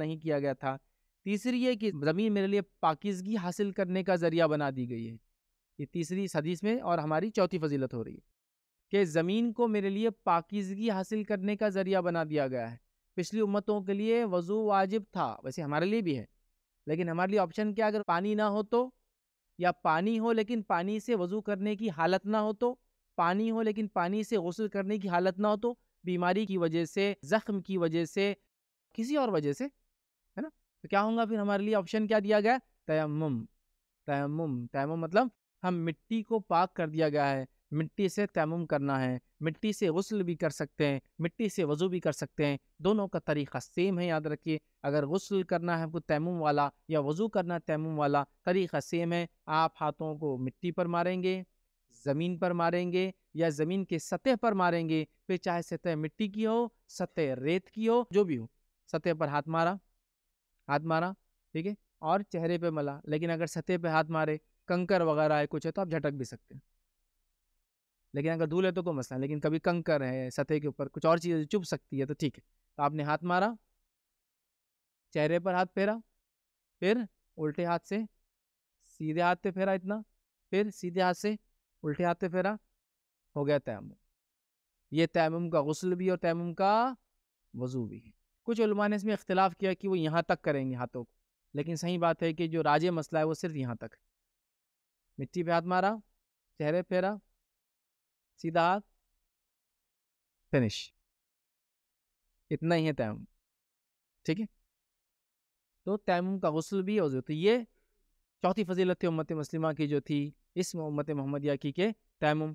नहीं किया गया था तीसरी ये कि ज़मीन मेरे लिए पाकिजगी हासिल करने का ज़रिया बना दी गई है ये तीसरी सदीस में और हमारी चौथी फजीलत हो रही है कि ज़मीन को मेरे लिए पाकिजगी हासिल करने का ज़रिया बना दिया गया है पिछली उम्मतों के लिए वज़ू वाजिब था वैसे हमारे लिए भी है लेकिन हमारे लिए ऑप्शन क्या अगर पानी ना हो तो या पानी हो लेकिन पानी से वज़ू करने की हालत ना हो तो पानी हो लेकिन पानी से गसल करने की हालत ना हो तो बीमारी की वजह से ज़ख्म की वजह से किसी और वजह से तो क्या होगा फिर हमारे लिए ऑप्शन क्या दिया गया तयम तयम तयम मतलब हम मिट्टी को पाक कर दिया गया है मिट्टी से तयम करना है मिट्टी से गसल भी कर सकते हैं मिट्टी से वज़ू भी कर सकते हैं दोनों का तरीक़ा सेम है याद रखिए अगर गसल करना है आपको तयम वाला या वज़ू करना तयम वाला तरीक़ा सेम है आप हाथों को मिट्टी पर मारेंगे ज़मीन पर मारेंगे या ज़मीन के सतह पर मारेंगे फिर चाहे सतह मिट्टी की हो सतह रेत की हो जो भी हो सतह पर हाथ मारा हाथ मारा ठीक है और चेहरे पे मला लेकिन अगर सतह पे हाथ मारे कंकर वगैरह है कुछ है तो आप झटक भी सकते हैं लेकिन अगर धूल है तो कोई मसला लेकिन कभी कंकर है सतह के ऊपर कुछ और चीज़ चुभ सकती है तो ठीक है तो आपने हाथ मारा चेहरे पर हाथ फेरा फिर उल्टे हाथ से सीधे हाथ पे फेरा इतना फिर सीधे हाथ से उल्टे हाथ पे फेरा हो गया तैमुम ये तैमुम का गसल भी और तैमुम का वजू भी है कुछ ने इसमें इख्तलाफ किया कि वो यहाँ तक करेंगे हाथों को लेकिन सही बात है कि जो राजे मसला है वो सिर्फ यहाँ तक मिट्टी पे हाथ मारा चेहरे फेरा सीधा हाथ फिनिश इतना ही है तैम ठीक है तो तैम का गसल भी और तो ये चौथी फजीलत थी उम्मत मुस्लिमा की जो थी इस उम्मत मोहम्मदिया की के तैम